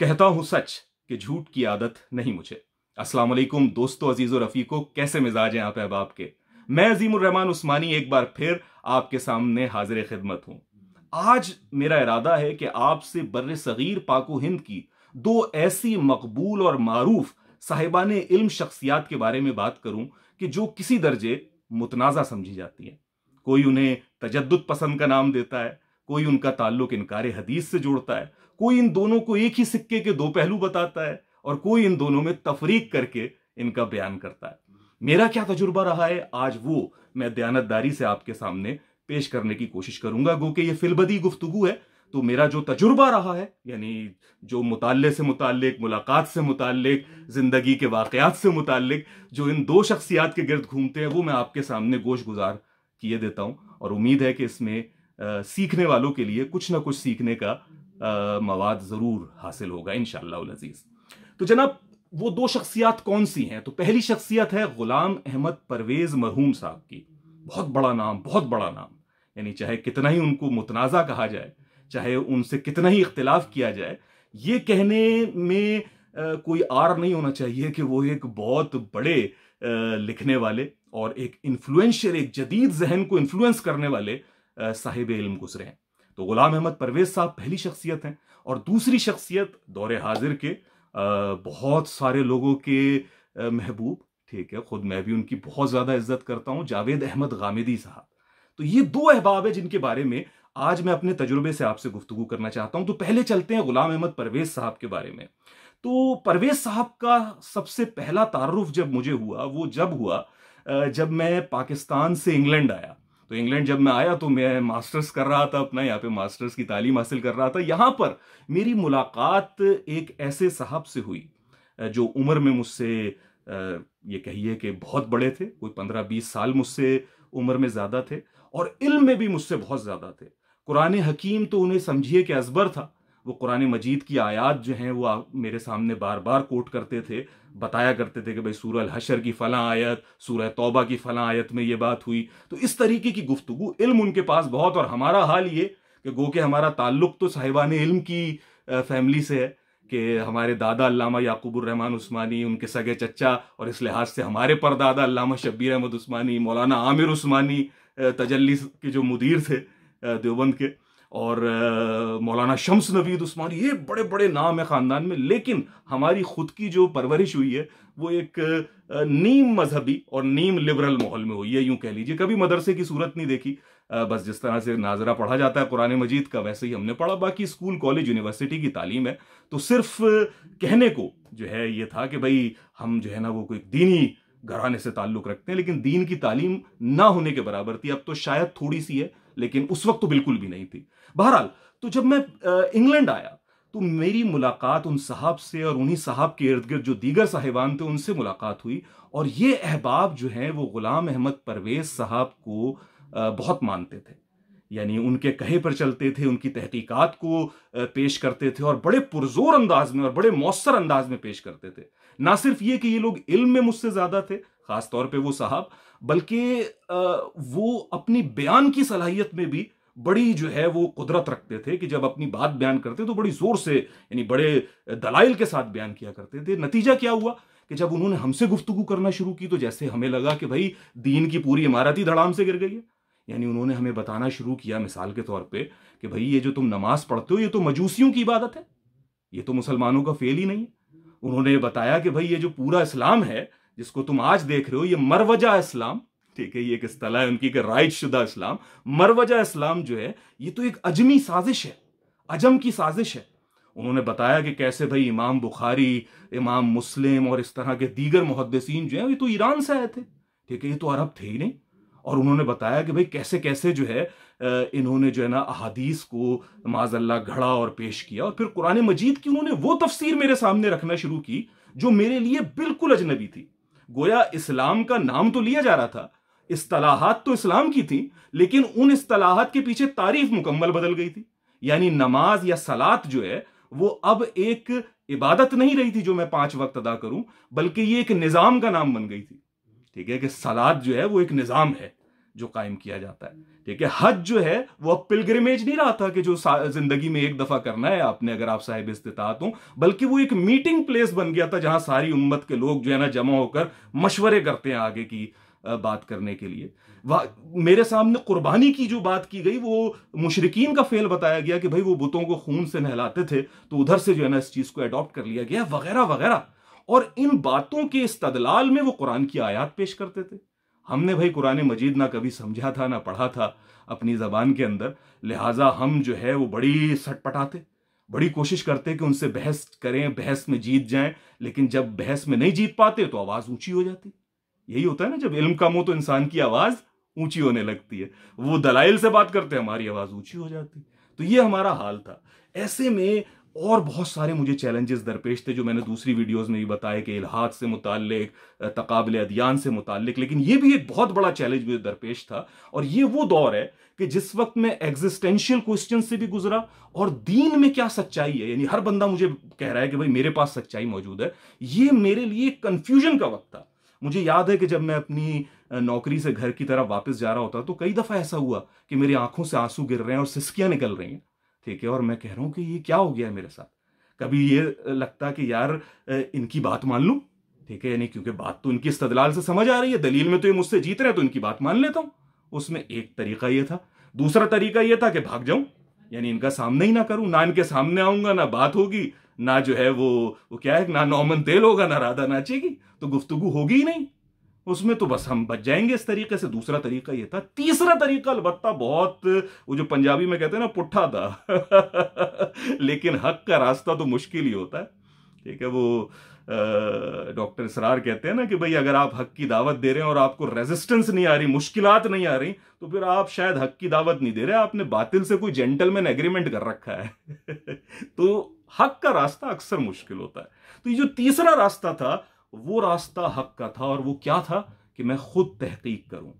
कहता हूं सच कि झूठ की आदत नहीं मुझे अस्सलाम वालेकुम दोस्तों अजीज और रफीको कैसे मिजाज हैं आप अहबाब के मैं रहमान उस्मानी एक बार फिर आपके सामने हाजिर खिदमत हूं आज मेरा इरादा है कि आपसे बर सगीर पाको हिंद की दो ऐसी मकबूल और मारूफ साहिबान इल्म शख्सियात के बारे में बात करूं कि जो किसी दर्जे मुतनाज़ा समझी जाती है कोई उन्हें तजद पसंद का नाम देता है कोई उनका ताल्लुक इनकार हदीस से जोड़ता है कोई इन दोनों को एक ही सिक्के के दो पहलू बताता है और कोई इन दोनों में तफरीक करके इनका बयान करता है मेरा क्या तजुर्बा रहा है आज वो मैं दयानतदारी से आपके सामने पेश करने की कोशिश करूंगा गो कि ये फिलबदी गुफ्तगु है तो मेरा जो तजुर्बा रहा है यानी जो मुताले से मुतक मुलाकात से मुतक ज़िंदगी के वाक़ात से मुतक जो इन दो शख्सियात के गिरद घूमते हैं वो मैं आपके सामने गोश गुजार किए देता हूँ और उम्मीद है कि इसमें सीखने वालों के लिए कुछ ना कुछ सीखने का मवाद ज़रूर हासिल होगा इन शजीज़ तो जनाब वो दो शख्सियात कौन सी हैं तो पहली शख्सियत है गुलाम अहमद परवेज़ मरहूम साहब की बहुत बड़ा नाम बहुत बड़ा नाम यानी चाहे कितना ही उनको मुतनाज़ा कहा जाए चाहे उनसे कितना ही इख्तलाफ किया जाए ये कहने में कोई आर नहीं होना चाहिए कि वो एक बहुत बड़े लिखने वाले और एक इन्फ्लुएंशियल एक जदीद जहन को इन्फ्लुएंस करने वाले साहिब इल्म गुजरे हैं तो गुलाम अहमद परवेज साहब पहली शख्सियत हैं और दूसरी शख्सियत दौरे हाजिर के बहुत सारे लोगों के महबूब ठीक है खुद मैं भी उनकी बहुत ज़्यादा इज्जत करता हूँ जावेद अहमद गामिदी साहब तो ये दो अहबाब है जिनके बारे में आज मैं अपने तजुर्बे से आपसे गुफ्तु करना चाहता हूँ तो पहले चलते हैं गुलाम अहमद परवेज साहब के बारे में तो परवेज साहब का सबसे पहला तारुफ जब मुझे हुआ वो जब हुआ जब मैं पाकिस्तान से इंग्लैंड आया तो इंग्लैंड जब मैं आया तो मैं मास्टर्स कर रहा था अपना यहाँ पे मास्टर्स की तालीम हासिल कर रहा था यहाँ पर मेरी मुलाकात एक ऐसे साहब से हुई जो उम्र में मुझसे ये कहिए कि बहुत बड़े थे कोई पंद्रह बीस साल मुझसे उम्र में ज़्यादा थे और इल्म में भी मुझसे बहुत ज़्यादा थे कुरान हकीम तो उन्हें समझिए कि असबर था वो कुरान मजीद की आयात जो हैं वो मेरे सामने बार बार कोट करते थे बताया करते थे कि भाई सूर हशर की फला आयत सूर तौबा की फला आयत में ये बात हुई तो इस तरीके की गुफ्तु इल्म उनके पास बहुत और हमारा हाल ये कि गो के हमारा ताल्लुक तो साहिबान इल्म की फैमिली से है कि हमारे दादा अल्लामा रहमान उस्मानी उनके सगे चचा और इस लिहाज से हमारे परदादा अल्लामा शब्बीर अहमद उस्मानी मौलाना आमिर उस्मानी तजल्ली के जो मुदीर थे देवबंद के और मौलाना शम्स नवीद उस्मानी ये बड़े बड़े नाम है ख़ानदान में लेकिन हमारी खुद की जो परवरिश हुई है वो एक नीम मजहबी और नीम लिबरल माहौल में हुई है यूं कह लीजिए कभी मदरसे की सूरत नहीं देखी बस जिस तरह से नाजरा पढ़ा जाता है कुरान मजीद का वैसे ही हमने पढ़ा बाकी स्कूल कॉलेज यूनिवर्सिटी की तालीम है तो सिर्फ कहने को जो है ये था कि भाई हम जो है ना वो कोई दीनी घराने से ताल्लुक रखते हैं लेकिन दीन की तालीम ना होने के बराबर थी अब तो शायद थोड़ी सी है लेकिन उस वक्त तो बिल्कुल भी नहीं थी बहरहाल तो जब मैं इंग्लैंड आया तो मेरी मुलाकात उन साहब से और उन्हीं साहब के इर्द गिर्द जो दीगर साहिबान थे उनसे मुलाकात हुई और ये अहबाब जो हैं वो गुलाम अहमद परवेज साहब को बहुत मानते थे यानी उनके कहे पर चलते थे उनकी तहकीकात को पेश करते थे और बड़े पुरजोर अंदाज में और बड़े मौसर अंदाज में पेश करते थे ना सिर्फ ये कि ये लोग इल्म में मुझसे ज़्यादा थे ख़ास तौर पे वो साहब बल्कि वो अपनी बयान की सलाहियत में भी बड़ी जो है वो कुदरत रखते थे कि जब अपनी बात बयान करते तो बड़ी जोर से यानी बड़े दलाइल के साथ बयान किया करते थे नतीजा क्या हुआ कि जब उन्होंने हमसे गुफ्तगु करना शुरू की तो जैसे हमें लगा कि भाई दीन की पूरी इमारत ही धड़ाम से गिर गई है यानी उन्होंने हमें बताना शुरू किया मिसाल के तौर पे कि भाई ये जो तुम नमाज पढ़ते हो ये तो मजूसियों की इबादत है ये तो मुसलमानों का फेल ही नहीं है उन्होंने बताया कि भाई ये जो पूरा इस्लाम है जिसको तुम आज देख रहे हो ये मरवजा इस्लाम ठीक है ये एक असला है उनकी राइट शुदा इस्लाम मरवजा इस्लाम जो है ये तो एक अजमी साजिश है अजम की साजिश है उन्होंने बताया कि कैसे भाई इमाम बुखारी इमाम मुस्लिम और इस तरह के दीगर मुहदसिन जो हैं ये तो ईरान से आए थे ठीक है ये तो अरब थे ही नहीं और उन्होंने बताया कि भाई कैसे कैसे जो है इन्होंने जो है ना अहादीस को माजल्ला घड़ा और पेश किया और फिर कुरान मजीद की उन्होंने वो तफसीर मेरे सामने रखना शुरू की जो मेरे लिए बिल्कुल अजनबी थी गोया इस्लाम का नाम तो लिया जा रहा था इस्तलाहत तो इस्लाम की थी लेकिन उन इस्तलाहत के पीछे तारीफ मुकम्मल बदल गई थी यानी नमाज या सलात जो है वो अब एक इबादत नहीं रही थी जो मैं पांच वक्त अदा करूं बल्कि ये एक निज़ाम का नाम बन गई थी ठीक है कि सलाद जो है वो एक निज़ाम है जो कायम किया जाता है ठीक है हज जो है वो अब पिलग्रिमेज नहीं रहा था कि जो जिंदगी में एक दफा करना है आपने अगर आप साहिब इस्तात हो बल्कि वो एक मीटिंग प्लेस बन गया था जहां सारी उम्मत के लोग जो है ना जमा होकर मशवरे करते हैं आगे की बात करने के लिए मेरे सामने कुर्बानी की जो बात की गई वो मुशरकिन का फेल बताया गया कि भाई वो बुतों को खून से नहलाते थे तो उधर से जो है ना इस चीज़ को अडॉप्ट कर लिया गया वगैरह वगैरह और इन बातों के तदलाल में वो कुरान की आयात पेश करते थे हमने भाई कुरान मजीद ना कभी समझा था ना पढ़ा था अपनी ज़बान के अंदर लिहाजा हम जो है वो बड़ी सटपटाते बड़ी कोशिश करते कि उनसे बहस करें बहस में जीत जाएं लेकिन जब बहस में नहीं जीत पाते तो आवाज़ ऊंची हो जाती यही होता है ना जब इल्म कम हो तो इंसान की आवाज ऊंची होने लगती है वो दलाइल से बात करते हैं हमारी आवाज ऊंची हो जाती तो ये हमारा हाल था ऐसे में और बहुत सारे मुझे चैलेंजेस दरपेश थे जो मैंने दूसरी वीडियोस में भी बताए कि इलाहात से मुतल तकबिल अदियान से मुतक लेकिन ये भी एक बहुत बड़ा चैलेंज मुझे दरपेश था और ये वो दौर है कि जिस वक्त मैं एग्जिस्टेंशियल क्वेश्चन से भी गुजरा और दीन में क्या सच्चाई है यानी हर बंदा मुझे कह रहा है कि भाई मेरे पास सच्चाई मौजूद है ये मेरे लिए कन्फ्यूजन का वक्त था मुझे याद है कि जब मैं अपनी नौकरी से घर की तरफ वापस जा रहा होता तो कई दफ़ा ऐसा हुआ कि मेरी आंखों से आंसू गिर रहे हैं और सिस्कियाँ निकल रही हैं ठीक है और मैं कह रहा हूँ कि ये क्या हो गया है मेरे साथ कभी ये लगता कि यार इनकी बात मान लूँ ठीक है यानी क्योंकि बात तो इनकी इस्तदलाल से समझ आ रही है दलील में तो ये मुझसे जीत रहे हैं तो इनकी बात मान लेता हूँ उसमें एक तरीका ये था दूसरा तरीका ये था कि भाग जाऊं यानी इनका सामना ही ना करूँ ना इनके सामने आऊँगा ना बात होगी ना जो है वो वो क्या है ना नॉर्मन तेल होगा ना राधा नाचेगी तो गुफ्तगु होगी ही नहीं उसमें तो बस हम बच जाएंगे इस तरीके से दूसरा तरीका ये था तीसरा तरीका अलबत्ता बहुत वो जो पंजाबी में कहते हैं ना पुट्ठा था लेकिन हक का रास्ता तो मुश्किल ही होता है ठीक है वो डॉक्टर इसरार कहते हैं ना कि भाई अगर आप हक की दावत दे रहे हैं और आपको रेजिस्टेंस नहीं आ रही मुश्किलात नहीं आ रही तो फिर आप शायद हक की दावत नहीं दे रहे आपने बातिल से कोई जेंटलमैन एग्रीमेंट कर रखा है तो हक का रास्ता अक्सर मुश्किल होता है तो ये जो तीसरा रास्ता था वो रास्ता हक का था और वो क्या था कि मैं खुद तहकीक करूं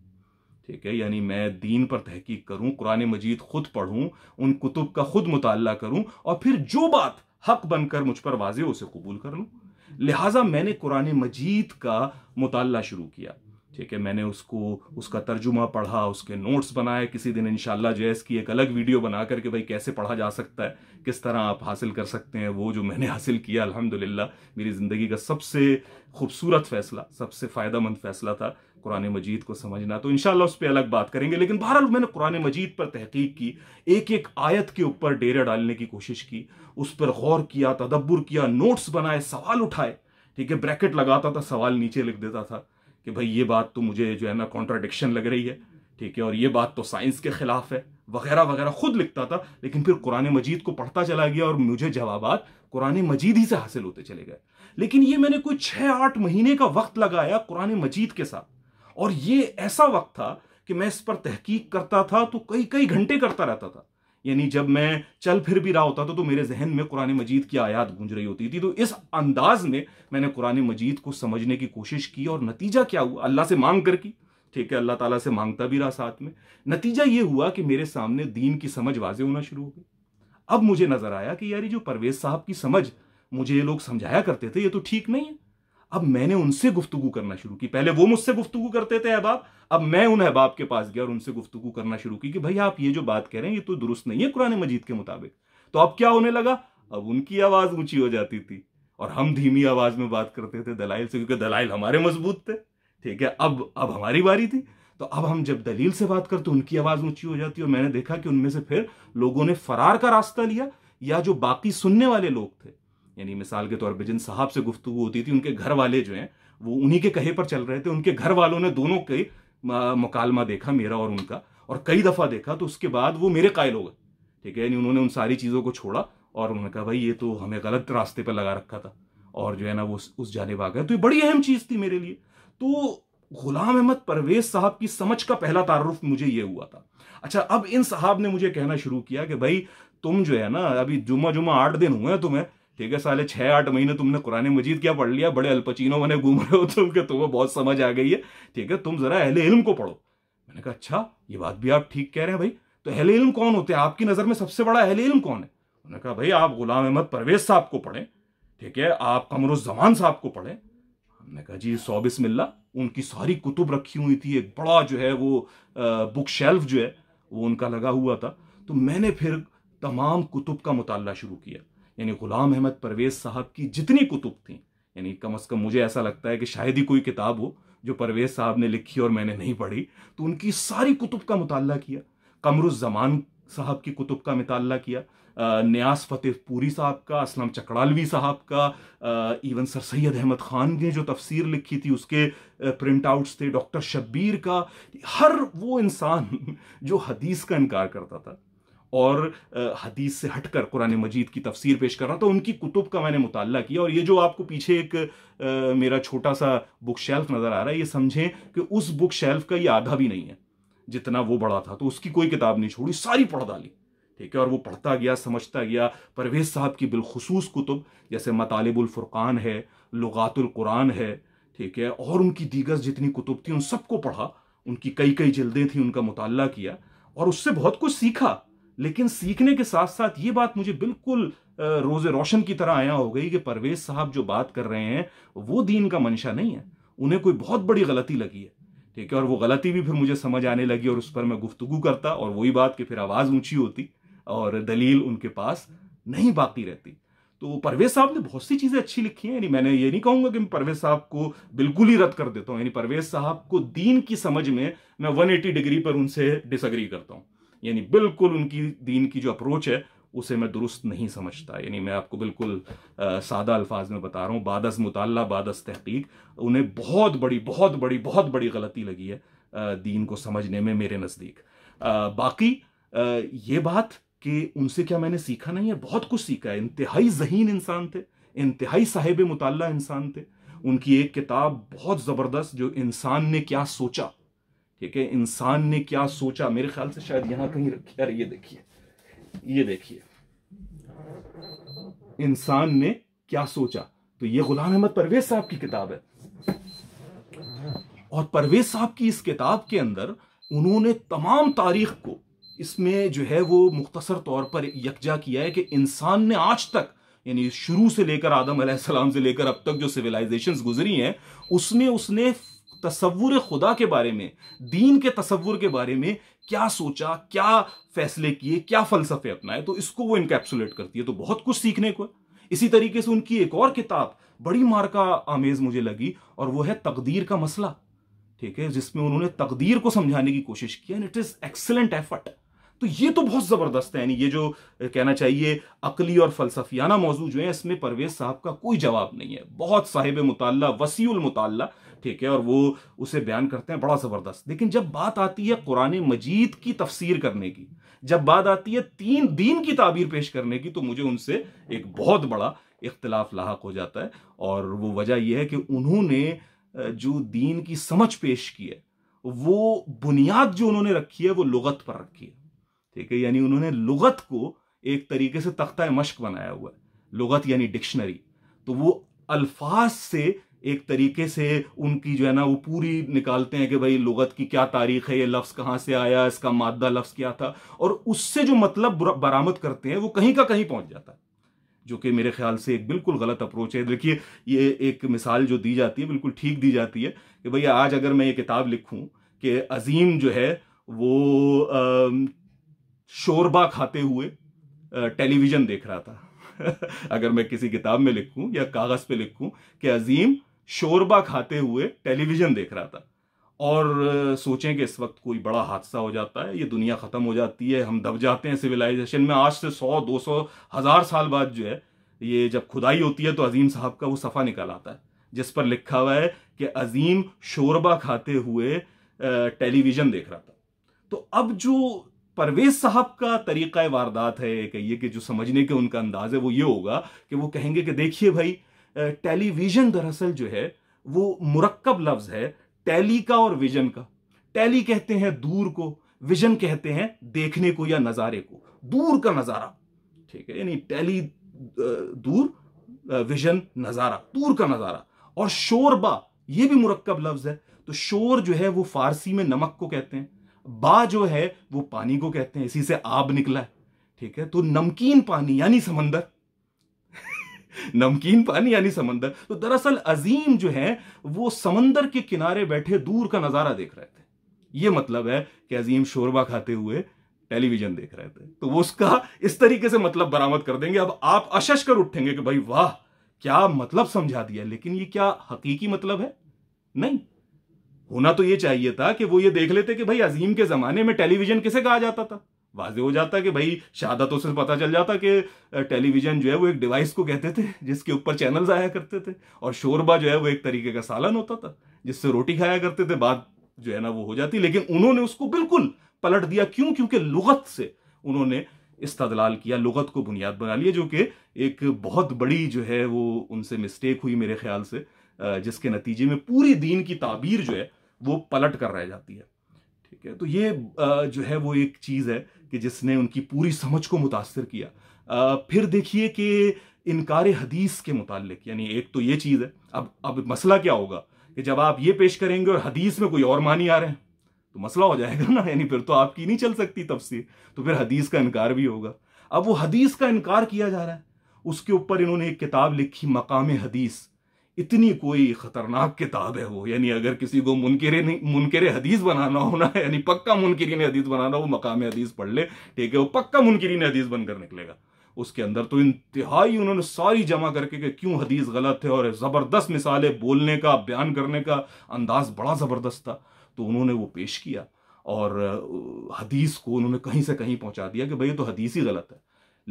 ठीक है यानी मैं दीन पर तहकीक करूं कुरान मजीद खुद पढ़ूं उन कुतुब का खुद मुताल करूं और फिर जो बात हक बनकर मुझ पर वाजे उसे कबूल कर लूं लिहाजा मैंने कुरान मजीद का मुताला शुरू किया ठीक है मैंने उसको उसका तर्जुमा पढ़ा उसके नोट्स बनाए किसी दिन इनशाला जे की एक अलग वीडियो बना करके भाई कैसे पढ़ा जा सकता है किस तरह आप हासिल कर सकते हैं वो जो मैंने हासिल किया अल्हम्दुलिल्लाह मेरी ज़िंदगी का सबसे खूबसूरत फ़ैसला सबसे फ़ायदा फ़ैसला था कुरान मजीद को समझना तो इनशाला उस पर अलग बात करेंगे लेकिन बहरहाल मैंने कुरान मजीद पर तहकीक की एक एक आयत के ऊपर डेरा डालने की कोशिश की उस पर गौर किया तदब्बर किया नोट्स बनाए सवाल उठाए ठीक है ब्रैकेट लगाता था सवाल नीचे लिख देता था कि भाई ये बात तो मुझे जो है ना कॉन्ट्राडिक्शन लग रही है ठीक है और ये बात तो साइंस के खिलाफ है वगैरह वगैरह खुद लिखता था लेकिन फिर कुरान मजीद को पढ़ता चला गया और मुझे जवाब कुरान मजीद ही से हासिल होते चले गए लेकिन ये मैंने कोई छः आठ महीने का वक्त लगाया कुरान मजीद के साथ और ये ऐसा वक्त था कि मैं इस पर तहकीक करता था तो कई कई घंटे करता रहता था यानी जब मैं चल फिर भी रहा होता था तो मेरे जहन में कुरान मजीद की आयात गूंज रही होती थी तो इस अंदाज में मैंने कुरान मजीद को समझने की कोशिश की और नतीजा क्या हुआ अल्लाह से मांग कर की ठीक है अल्लाह ताला से मांगता भी रहा साथ में नतीजा ये हुआ कि मेरे सामने दीन की समझ वाजे होना शुरू हो गई अब मुझे नजर आया कि यार जो परवेज साहब की समझ मुझे ये लोग समझाया करते थे ये तो ठीक नहीं है अब मैंने उनसे गुफ्तगु करना शुरू की पहले वो मुझसे गुफ्तगु करते थे अहबाब अब मैं उन अहबाब के पास गया और उनसे गुफ्तगु करना शुरू की कि भाई आप ये जो बात कह रहे हैं ये तो दुरुस्त नहीं है कुरान मजीद के मुताबिक तो अब क्या होने लगा अब उनकी आवाज ऊंची हो जाती थी और हम धीमी आवाज में बात करते थे दलाइल से क्योंकि दलाइल हमारे मजबूत थे ठीक है अब अब हमारी बारी थी तो अब हम जब दलील से बात करते उनकी आवाज ऊंची हो जाती और मैंने देखा कि उनमें से फिर लोगों ने फरार का रास्ता लिया या जो बाकी सुनने वाले लोग थे यानी मिसाल के तौर पर जिन साहब से गुफ्तु होती थी उनके घर वाले जो हैं वो उन्हीं के कहे पर चल रहे थे उनके घर वालों ने दोनों के मुकालमा देखा मेरा और उनका और कई दफ़ा देखा तो उसके बाद वो मेरे कायल हो गए ठीक है यानी उन्होंने उन सारी चीज़ों को छोड़ा और उन्होंने कहा भाई ये तो हमें गलत रास्ते पर लगा रखा था और जो है ना वो उस जाने आ गए तो ये बड़ी अहम चीज़ थी मेरे लिए तो गुलाम अहमद परवेज साहब की समझ का पहला तारुफ मुझे ये हुआ था अच्छा अब इन साहब ने मुझे कहना शुरू किया कि भाई तुम जो है ना अभी जुमा जुमा आठ दिन हुए हैं तुम्हें ठीक है साले छह आठ महीने तुमने कुरान मजीद क्या पढ़ लिया बड़े अल्पचीनो मैंने घूम रहे हो तुम के तुम्हें बहुत समझ आ गई है ठीक है तुम जरा अहले इल्म को पढ़ो मैंने कहा अच्छा ये बात भी आप ठीक कह रहे हैं भाई तो अहले इल्म कौन होते हैं आपकी नज़र में सबसे बड़ा अहले इल्म कौन है उन्होंने कहा भाई आप गुलाम अहमद परवेज साहब को पढ़ें ठीक है आप कमरुजमान साहब को पढ़ें हमने कहा जी सौ बिस्मिल्ला उनकी सारी कुतुब रखी हुई थी एक बड़ा जो है वो बुक शेल्फ जो है वो उनका लगा हुआ था तो मैंने फिर तमाम कुतुब का मुताला शुरू किया यानी गुलाम अहमद परवेज साहब की जितनी कुतुब थी यानी कम अज़ कम मुझे ऐसा लगता है कि शायद ही कोई किताब हो जो परवेज साहब ने लिखी और मैंने नहीं पढ़ी तो उनकी सारी कुतुब का मुताला किया कमरुज़मान साहब की कुतुब का मताल किया न्यास फ़तेह पूरी साहब का असलम चकड़ालवी साहब का इवन सर सैद अहमद ख़ान ने जो तफसीर लिखी थी उसके प्रिंट आउट्स थे डॉक्टर शब्बीर का हर वो इंसान जो हदीस का इनकार करता था और हदीस से हटकर कुरान मजीद की तफसीर पेश कर रहा था तो उनकी कुतुब का मैंने मुताल किया और ये जो आपको पीछे एक आ, मेरा छोटा सा बुक शेल्फ नज़र आ रहा है ये समझें कि उस बुक शेल्फ का ये आधा भी नहीं है जितना वो बड़ा था तो उसकी कोई किताब नहीं छोड़ी सारी पढ़ डाली ठीक है और वो पढ़ता गया समझता गया परवेज़ साहब की बिलखसूस कुतुब जैसे मतालबुलफ़ुरक़ान है लगातुल्कुरान है ठीक है और उनकी दीगर जितनी कुतुब थी उन सबको पढ़ा उनकी कई कई जल्दें थी उनका मुताल किया और उससे बहुत कुछ सीखा लेकिन सीखने के साथ साथ ये बात मुझे बिल्कुल रोज़े रोशन की तरह आया हो गई कि परवेज साहब जो बात कर रहे हैं वो दीन का मंशा नहीं है उन्हें कोई बहुत बड़ी गलती लगी है ठीक है और वो गलती भी फिर मुझे समझ आने लगी और उस पर मैं गुफ्तगु करता और वही बात कि फिर आवाज़ ऊंची होती और दलील उनके पास नहीं बाकी रहती तो परवेज साहब ने बहुत सी चीज़ें अच्छी लिखी हैं यानी मैंने ये नहीं कहूँगा कि मैं परवेज साहब को बिल्कुल ही रद्द कर देता हूँ यानी परवेज साहब को दीन की समझ में मैं 180 डिग्री पर उनसे डिसअग्री करता हूँ यानी बिल्कुल उनकी दीन की जो अप्रोच है उसे मैं दुरुस्त नहीं समझता यानी मैं आपको बिल्कुल सादा अल्फाज में बता रहा हूँ बादस मुताल बादस तहकीक उन्हें बहुत बड़ी बहुत बड़ी बहुत बड़ी गलती लगी है दीन को समझने में मेरे नज़दीक बाकी ये बात कि उनसे क्या मैंने सीखा नहीं है बहुत कुछ सीखा है इंतहाई जहीन इंसान थे इंतहाई साहिब मुताल इंसान थे उनकी एक किताब बहुत ज़बरदस्त जो इंसान ने क्या सोचा ठीक है इंसान ने क्या सोचा मेरे ख्याल से शायद यहां कहीं रखी यार ये देखिए ये देखिए इंसान ने क्या सोचा तो ये गुलाम अहमद परवेज साहब की किताब है और परवेज साहब की इस किताब के अंदर उन्होंने तमाम तारीख को इसमें जो है वो मुख्तसर तौर पर यकजा किया है कि इंसान ने आज तक यानी शुरू से लेकर आदम सलाम से लेकर अब तक जो सिविलाइजेशंस गुजरी हैं उसमें उसने तस्वुर खुदा के बारे में दीन के तस्वुर के बारे में क्या सोचा क्या फैसले किए क्या फलसफे अपनाए तो इसको वो इनकेप्सुलेट करती है तो बहुत कुछ सीखने को इसी तरीके से उनकी एक और किताब बड़ी मार्का आमेज मुझे लगी और वो है तकदीर का मसला ठीक है जिसमें उन्होंने तकदीर को समझाने की कोशिश की and it is excellent effort तो ये तो बहुत ज़बरदस्त है यानी ये जो कहना चाहिए अकली और फलसफियाना मौजूद जो है इसमें परवेज साहब का कोई जवाब नहीं है बहुत साहिब मुताल वसीउल मुताल ठीक है और वो उसे बयान करते हैं बड़ा ज़बरदस्त लेकिन जब बात आती है कुरान मजीद की तफसीर करने की जब बात आती है तीन दीन की ताबीर पेश करने की तो मुझे उनसे एक बहुत बड़ा इख्तलाफ लाक हो जाता है और वो वजह यह है कि उन्होंने जो दीन की समझ पेश की है वो बुनियाद जो उन्होंने रखी है वो लुगत पर रखी है ठीक है यानी उन्होंने लुगत को एक तरीके से तख्ता मश्क बनाया हुआ है लुगत यानी डिक्शनरी तो वो अल्फाज से एक तरीके से उनकी जो है ना वो पूरी निकालते हैं कि भाई लगत की क्या तारीख है ये लफ्ज़ कहाँ से आया इसका मादा लफ्ज़ क्या था और उससे जो मतलब बरामद करते हैं वो कहीं का कहीं पहुंच जाता है जो कि मेरे ख्याल से एक बिल्कुल गलत अप्रोच है देखिए ये एक मिसाल जो दी जाती है बिल्कुल ठीक दी जाती है कि भैया आज अगर मैं ये किताब लिखूँ कि अजीम जो है वो शोरबा खाते हुए टेलीविज़न देख रहा था अगर मैं किसी किताब में लिखूं या कागज़ पे लिखूं कि अजीम शोरबा खाते हुए टेलीविजन देख रहा था और सोचें कि इस वक्त कोई बड़ा हादसा हो जाता है ये दुनिया ख़त्म हो जाती है हम दब जाते हैं सिविलाइजेशन में आज से सौ दो सौ हज़ार साल बाद जो है ये जब खुदाई होती है तो अजीम साहब का वो सफ़ा निकल आता है जिस पर लिखा हुआ है कि अजीम शोरबा खाते हुए टेलीविज़न देख रहा था तो अब जो परवेज साहब का तरीक़ा वारदात है कहिए कि जो समझने के उनका अंदाज है वो ये होगा कि वो कहेंगे कि देखिए भाई टेलीविजन दरअसल जो है वो मुरक्कब लफ्ज है टैली का और विजन का टैली कहते हैं दूर को विजन कहते हैं देखने को या नज़ारे को दूर का नज़ारा ठीक है यानी टैली दूर विजन नज़ारा दूर का नज़ारा और शोरबा ये भी मुरक्कब लफ्ज है तो शोर जो है वो फारसी में नमक को कहते हैं बा जो है वो पानी को कहते हैं इसी से आब निकला है ठीक है तो नमकीन पानी यानी समंदर नमकीन पानी यानी समंदर तो दरअसल अजीम जो है वो समंदर के किनारे बैठे दूर का नजारा देख रहे थे ये मतलब है कि अजीम शोरबा खाते हुए टेलीविजन देख रहे थे तो वो उसका इस तरीके से मतलब बरामद कर देंगे अब आप अशश कर उठेंगे कि भाई वाह क्या मतलब समझा दिया लेकिन ये क्या हकीकी मतलब है नहीं होना तो ये चाहिए था कि वो ये देख लेते कि भाई अजीम के जमाने में टेलीविजन किसे कहा जाता था वाजे हो जाता कि भाई शहादतों से पता चल जाता कि टेलीविजन जो है वो एक डिवाइस को कहते थे जिसके ऊपर चैनल आया करते थे और शोरबा जो है वो एक तरीके का सालन होता था जिससे रोटी खाया करते थे बात जो है ना वो हो जाती लेकिन उन्होंने उसको बिल्कुल पलट दिया क्यों क्योंकि लुगत से उन्होंने इस्तदलाल किया लुगत को बुनियाद बना लिया जो कि एक बहुत बड़ी जो है वो उनसे मिस्टेक हुई मेरे ख्याल से जिसके नतीजे में पूरी दीन की ताबीर जो है वो पलट कर रह जाती है ठीक है तो ये जो है वो एक चीज़ है कि जिसने उनकी पूरी समझ को मुतासर किया फिर देखिए कि इनकार हदीस के मुतालिक यानी एक तो ये चीज़ है अब अब मसला क्या होगा कि जब आप ये पेश करेंगे और हदीस में कोई और मानी आ रहे हैं तो मसला हो जाएगा ना यानी फिर तो आपकी नहीं चल सकती तफसीर तो फिर हदीस का इनकार भी होगा अब वो हदीस का इनकार किया जा रहा है उसके ऊपर इन्होंने एक किताब लिखी मकाम हदीस इतनी कोई खतरनाक किताब है वो यानी अगर किसी को मुनकर मुनकर हदीस बनाना हो ना यानी पक्का ने हदीस बनाना वो मकाम हदीस पढ़ ले ठीक है वो पक्का ने हदीस बनकर निकलेगा उसके अंदर तो इंतहाई उन्होंने सारी जमा करके कि क्यों हदीस गलत है और ज़बरदस्त मिसालें बोलने का बयान करने का अंदाज बड़ा ज़बरदस्त था तो उन्होंने वो पेश किया और हदीस को उन्होंने कहीं से कहीं पहुंचा दिया कि भाई तो हदीस ही गलत है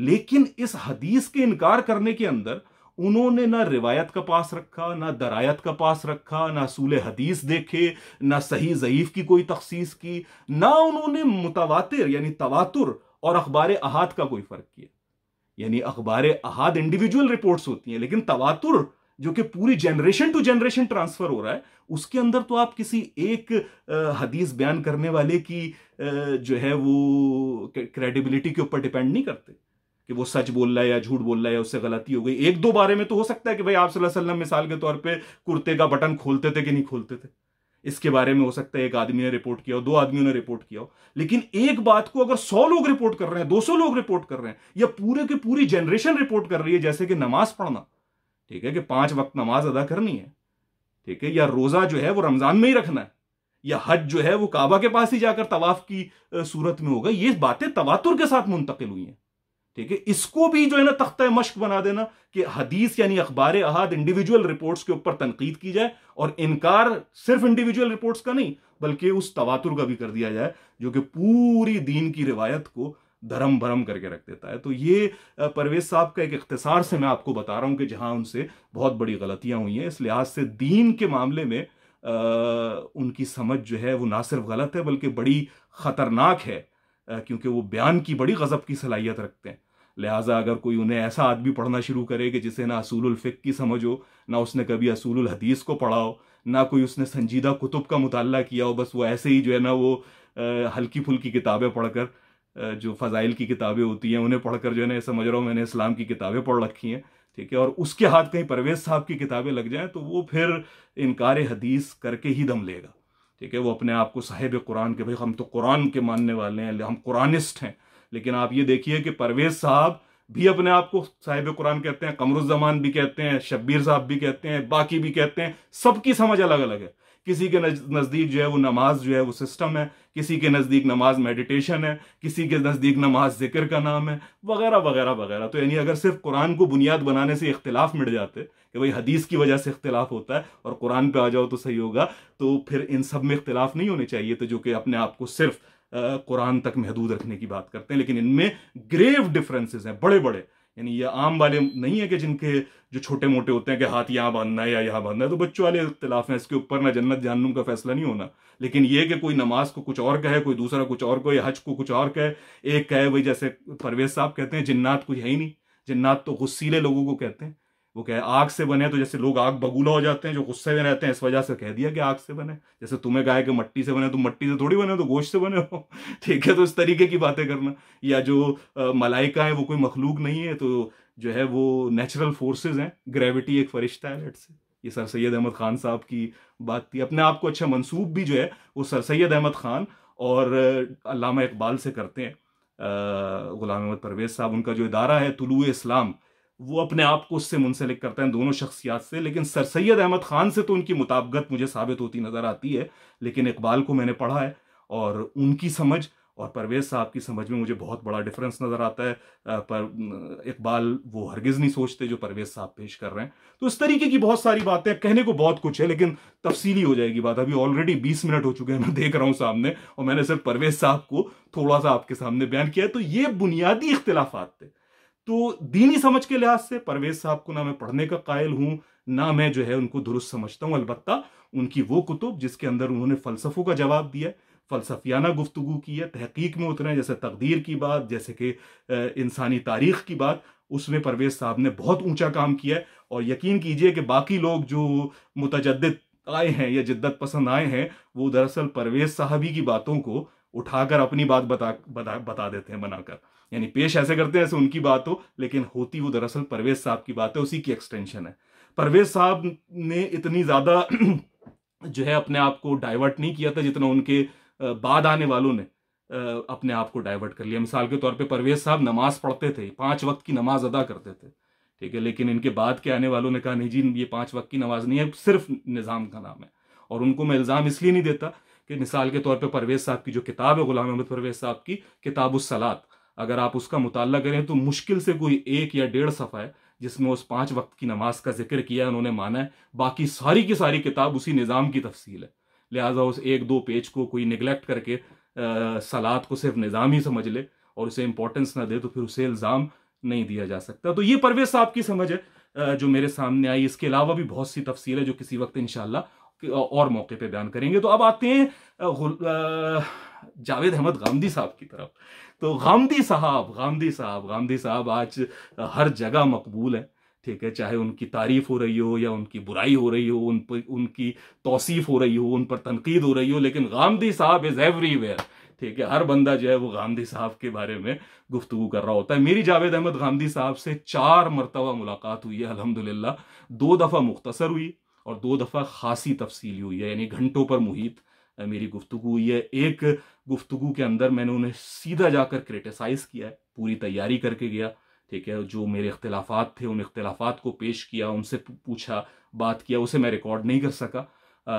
लेकिन इस हदीस के इनकार करने के अंदर उन्होंने ना रिवायत का पास रखा ना दरायत का पास रखा ना असूल हदीस देखे ना सही ज़यीफ़ की कोई तखसीस की ना उन्होंने मुतवातिर यानी तवातुर और अखबार अहाद का कोई फ़र्क किया यानी अखबार अहाद इंडिविजुअल रिपोर्ट्स होती हैं लेकिन तवातुर जो कि पूरी जनरेशन टू जनरेशन ट्रांसफर हो रहा है उसके अंदर तो आप किसी एक हदीस बयान करने वाले की जो है वो क्रेडिबिलिटी के ऊपर डिपेंड नहीं करते कि वो सच बोल रहा है या झूठ बोल रहा है या उससे गलती हो गई एक दो बारे में तो हो सकता है कि भाई आप वसल्लम मिसाल के तौर पर कुर्ते का बटन खोलते थे कि नहीं खोलते थे इसके बारे में हो सकता है एक आदमी ने रिपोर्ट किया हो दो आदमियों ने रिपोर्ट किया हो लेकिन एक बात को अगर सौ लोग रिपोर्ट कर रहे हैं दो सौ लोग रिपोर्ट कर रहे हैं या पूरे की पूरी जनरेशन रिपोर्ट कर रही है जैसे कि नमाज पढ़ना ठीक है कि पांच वक्त नमाज अदा करनी है ठीक है या रोजा जो है वो रमजान में ही रखना है या हज जो है वो काबा के पास ही जाकर तवाफ की सूरत में होगा ये बातें तवातुर के साथ मुंतकिल हुई हैं ठीक है इसको भी जो है ना तख़्त मश्क बना देना कि हदीस यानी अखबार अहद इंडिविजुअल रिपोर्ट्स के ऊपर तनकीद की जाए और इनकार सिर्फ इंडिविजुअल रिपोर्ट्स का नहीं बल्कि उस तवातुर का भी कर दिया जाए जो कि पूरी दीन की रिवायत को धर्म भरम करके रख देता है तो ये परवेज साहब का एक इख्तसार से मैं आपको बता रहा हूँ कि जहाँ उनसे बहुत बड़ी गलतियाँ हुई हैं इस लिहाज से दीन के मामले में आ, उनकी समझ जो है वो ना सिर्फ गलत है बल्कि बड़ी खतरनाक है क्योंकि वो बयान की बड़ी गजब की सलाहियत रखते हैं लिहाजा अगर कोई उन्हें ऐसा आदमी पढ़ना शुरू करे कि जिसे ना असूल फ़िक की समझो ना उसने कभी असूल हदीस को पढ़ाओ ना कोई उसने संजीदा कुतुब का मुताल किया हो बस वो ऐसे ही जो है ना वो हल्की फुल्की किताबें पढ़कर जो फ़ज़ाइल की किताबें होती हैं उन्हें पढ़कर जो है ना समझ रहा हूँ मैंने इस्लाम की किताबें पढ़ रखी हैं ठीक है और उसके हाथ कहीं परवेज़ साहब की किताबें लग जाएँ तो वो फिर इनकार हदीस करके ही दम लेगा ठीक है वो अपने आप को साहिब कुरान के भाई हम तो कुरान के मानने वाले हैं हम कुरानिस्ट हैं लेकिन आप ये देखिए कि परवेज साहब भी अपने आप को साहिब कुरान कहते हैं कमरुजमान भी कहते हैं शब्बीर साहब भी कहते हैं बाकी भी कहते हैं सबकी समझ अलग अलग है किसी के नज़दीक जो है वो नमाज जो है वो सिस्टम है किसी के नज़दीक नमाज मेडिटेशन है किसी के नज़दीक नमाज जिक्र का नाम है वगैरह वगैरह वगैरह तो यानी अगर सिर्फ कुरान को बुनियाद बनाने से इख्तलाफ मिट जाते कि भाई हदीस की वजह से इख्तिलाफ होता है और कुरान पे आ जाओ तो सही होगा तो फिर इन सब में इख्तलाफ नहीं होने चाहिए तो जो कि अपने आप को सिर्फ कुरान तक महदूद रखने की बात करते हैं लेकिन इनमें ग्रेव डिफरेंसेस हैं बड़े बड़े यानी ये आम वाले नहीं है कि जिनके जो छोटे मोटे होते हैं कि हाथ यहाँ बांधना है या यहाँ बांधना है तो बच्चों वाले इख्तलाफ हैं इसके ऊपर ना जन्नत जानूम का फैसला नहीं होना लेकिन ये कि कोई नमाज को कुछ और कहे कोई दूसरा कुछ और कोई हज को कुछ और कहे एक कहे भाई जैसे परवेज साहब कहते हैं जिन्नात कुछ है ही नहीं जिन्नात तो गुस्सीले लोगों को कहते हैं वो कह आग से बने तो जैसे लोग आग बगूला हो जाते हैं जो गुस्से में रहते हैं इस वजह से कह दिया कि आग से बने जैसे तुम्हें गाय के मट्टी से बने तो मट्टी से थोड़ी बने तो गोश्त से बने हो ठीक है तो इस तरीके की बातें करना या जो मलाइका है वो कोई मखलूक नहीं है तो जो है वो नेचुरल फोर्सेज हैं ग्रेविटी एक फरिश्ता है लेट से ये सर सैद अहमद खान साहब की बात थी अपने आप को अच्छा मनसूब भी जो है वो सर सैद अहमद खान और अलामा इकबाल से करते हैं गुलाम अहमद परवेज साहब उनका जो इदारा है तुलु इस्लाम वो अपने आप को उससे मुंसलिक करते हैं दोनों शख्सियात से लेकिन सर सैद अहमद ख़ान से तो उनकी मुताबगत मुझे साबित होती नज़र आती है लेकिन इकबाल को मैंने पढ़ा है और उनकी समझ और परवेज़ साहब की समझ में मुझे बहुत बड़ा डिफरेंस नज़र आता है पर इकबाल वो हरगिज़ नहीं सोचते जो परवेज़ साहब पेश कर रहे हैं तो इस तरीके की बहुत सारी बातें कहने को बहुत कुछ है लेकिन तफसीली हो जाएगी बात अभी ऑलरेडी बीस मिनट हो चुके हैं मैं देख रहा हूँ सामने और मैंने सिर्फ परवेज़ साहब को थोड़ा सा आपके सामने बयान किया है तो ये बुनियादी इख्तलाफात थे तो दीनी समझ के लिहाज से परवेज साहब को ना मैं पढ़ने का कायल हूं ना मैं जो है उनको दुरुस्त समझता हूं अलबत् उनकी वो कुतुब जिसके अंदर उन्होंने फलसफों का जवाब दिया फलसफियाना गुफ्तु की है तहकीक में उतरे जैसे तकदीर की बात जैसे कि इंसानी तारीख की बात उसमें परवेज साहब ने बहुत ऊंचा काम किया है और यकीन कीजिए कि बाकी लोग जो मुतजद आए हैं या जिद्दत पसंद आए हैं वो दरअसल परवेज साहब ही की बातों को उठाकर अपनी बात बता बता बता देते हैं बनाकर यानी पेश ऐसे करते हैं ऐसे उनकी बात हो लेकिन होती वो दरअसल परवेज साहब की बात है उसी की एक्सटेंशन है परवेज साहब ने इतनी ज़्यादा जो है अपने आप को डाइवर्ट नहीं किया था जितना उनके बाद आने वालों ने अपने आप को डाइवर्ट कर लिया मिसाल के तौर पे परवेज साहब नमाज पढ़ते थे पांच वक्त की नमाज अदा करते थे ठीक है लेकिन इनके बाद के आने वालों ने कहा नहीं जी ये पांच वक्त की नमाज नहीं है सिर्फ निज़ाम का नाम है और उनको मैं इल्ज़ाम इसलिए नहीं देता कि मिसाल के तौर पर परवेज साहब की जो किताब है गुलाम अहमद परवेज साहब की किताब सलात अगर आप उसका मुताल करें तो मुश्किल से कोई एक या डेढ़ सफ़ा है जिसमें उस पाँच वक्त की नमाज का जिक्र किया उन्होंने माना है बाकी सारी की सारी किताब उसी निज़ाम की तफसील है लिहाजा उस एक दो पेज को कोई निगलेक्ट करके सलाद को सिर्फ निज़ाम ही समझ ले और उसे इंपॉर्टेंस ना दे तो फिर उसे इल्ज़ाम नहीं दिया जा सकता तो ये परवेज साहब की समझ है जो मेरे सामने आई इसके अलावा भी बहुत सी तफसील है जो किसी वक्त इन और मौके पर बयान करेंगे तो अब आते हैं जावेद अहमद गांधी साहब की तरफ तो गांधी साहब गांधी साहब गांधी साहब आज हर जगह मकबूल है ठीक है चाहे उनकी तारीफ हो रही हो या उनकी बुराई हो रही हो उन पर उनकी तोसीफ हो रही हो उन पर तनकीद हो रही हो लेकिन गांधी साहब इज़ एवरीवेयर ठीक है हर बंदा जो है वो गांधी साहब के बारे में गुफ्तु कर रहा होता है मेरी जावेद अहमद गांधी साहब से चार मरतबा मुलाकात हुई है अलहमदिल्ला दो दफ़ा मुख्तसर हुई और दो दफ़ा खासी तफसीली हुई है यानी घंटों पर मुहित मेरी गुफ्तु हुई है एक गुफ्तगु के अंदर मैंने उन्हें सीधा जाकर क्रिटिसाइज़ किया है पूरी तैयारी करके गया ठीक है जो मेरे इख्तलाफात थे उन इख्तलाफात को पेश किया उनसे पूछा बात किया उसे मैं रिकॉर्ड नहीं कर सका आ,